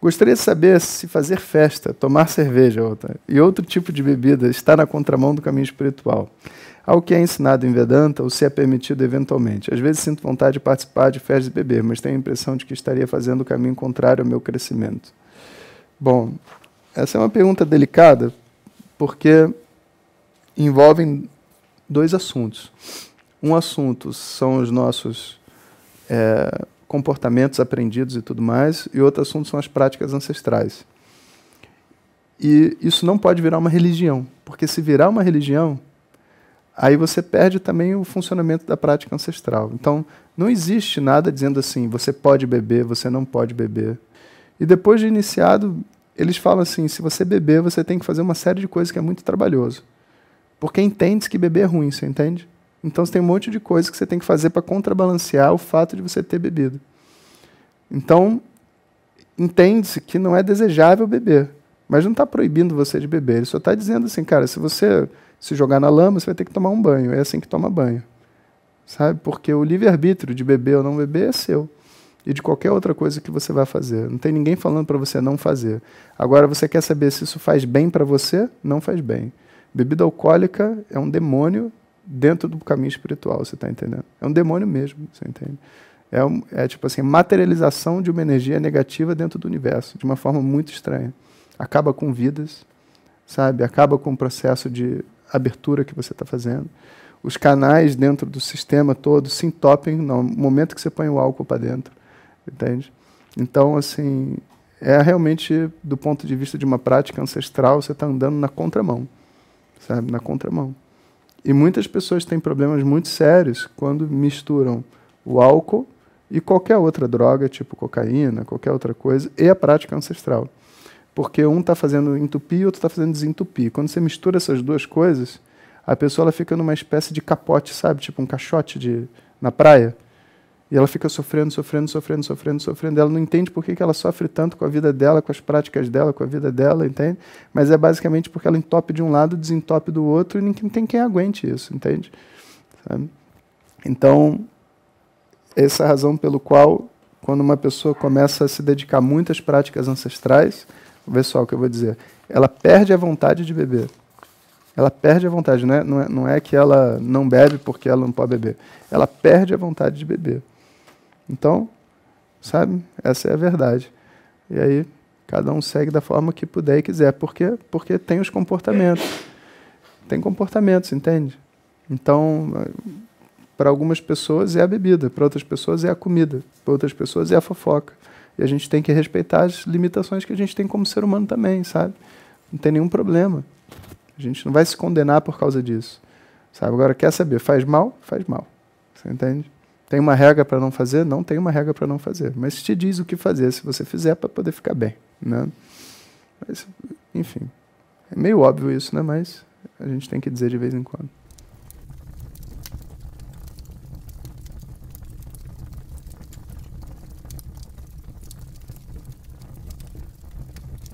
Gostaria de saber se fazer festa, tomar cerveja outra, e outro tipo de bebida está na contramão do caminho espiritual. Ao que é ensinado em Vedanta ou se é permitido eventualmente. Às vezes sinto vontade de participar de festas e beber, mas tenho a impressão de que estaria fazendo o caminho contrário ao meu crescimento. Bom, essa é uma pergunta delicada, porque envolvem dois assuntos. Um assunto são os nossos. É, comportamentos aprendidos e tudo mais, e outro assunto são as práticas ancestrais. E isso não pode virar uma religião, porque se virar uma religião, aí você perde também o funcionamento da prática ancestral. Então, não existe nada dizendo assim, você pode beber, você não pode beber. E depois de iniciado, eles falam assim, se você beber, você tem que fazer uma série de coisas que é muito trabalhoso. Porque entende que beber é ruim, você entende? Então você tem um monte de coisas que você tem que fazer para contrabalancear o fato de você ter bebido. Então, entende-se que não é desejável beber, mas não está proibindo você de beber. Ele só está dizendo assim, cara, se você se jogar na lama, você vai ter que tomar um banho. É assim que toma banho. Sabe? Porque o livre-arbítrio de beber ou não beber é seu. E de qualquer outra coisa que você vai fazer. Não tem ninguém falando para você não fazer. Agora, você quer saber se isso faz bem para você? Não faz bem. Bebida alcoólica é um demônio dentro do caminho espiritual, você está entendendo? É um demônio mesmo, você entende? É, um, é tipo assim, materialização de uma energia negativa dentro do universo, de uma forma muito estranha. Acaba com vidas, sabe? Acaba com o processo de abertura que você está fazendo. Os canais dentro do sistema todo se entopem no momento que você põe o álcool para dentro, entende? Então, assim, é realmente, do ponto de vista de uma prática ancestral, você está andando na contramão, sabe? Na contramão. E muitas pessoas têm problemas muito sérios quando misturam o álcool e qualquer outra droga, tipo cocaína, qualquer outra coisa, e a prática ancestral. Porque um está fazendo entupir e outro está fazendo desentupir. Quando você mistura essas duas coisas, a pessoa ela fica numa espécie de capote, sabe? Tipo um caixote de, na praia. E ela fica sofrendo, sofrendo, sofrendo, sofrendo, sofrendo. Ela não entende por que, ela sofre tanto com a vida dela, com as práticas dela, com a vida dela, entende? Mas é basicamente porque ela entope de um lado, desentope do outro, e não tem quem aguente isso, entende? Então, essa é a razão pelo qual, quando uma pessoa começa a se dedicar muito às práticas ancestrais, vê só o que eu vou dizer, ela perde a vontade de beber. Ela perde a vontade, não é, não é, é que ela não bebe porque ela não pode beber. Ela perde a vontade de beber. Então, sabe? Essa é a verdade. E aí cada um segue da forma que puder e quiser, porque porque tem os comportamentos. Tem comportamentos, entende? Então, para algumas pessoas é a bebida, para outras pessoas é a comida, para outras pessoas é a fofoca. E a gente tem que respeitar as limitações que a gente tem como ser humano também, sabe? Não tem nenhum problema. A gente não vai se condenar por causa disso. Sabe? Agora, quer saber? Faz mal? Faz mal. Você entende? Tem uma regra para não fazer? Não tem uma regra para não fazer. Mas te diz o que fazer se você fizer é para poder ficar bem. Né? Mas, enfim. É meio óbvio isso, né? Mas a gente tem que dizer de vez em quando.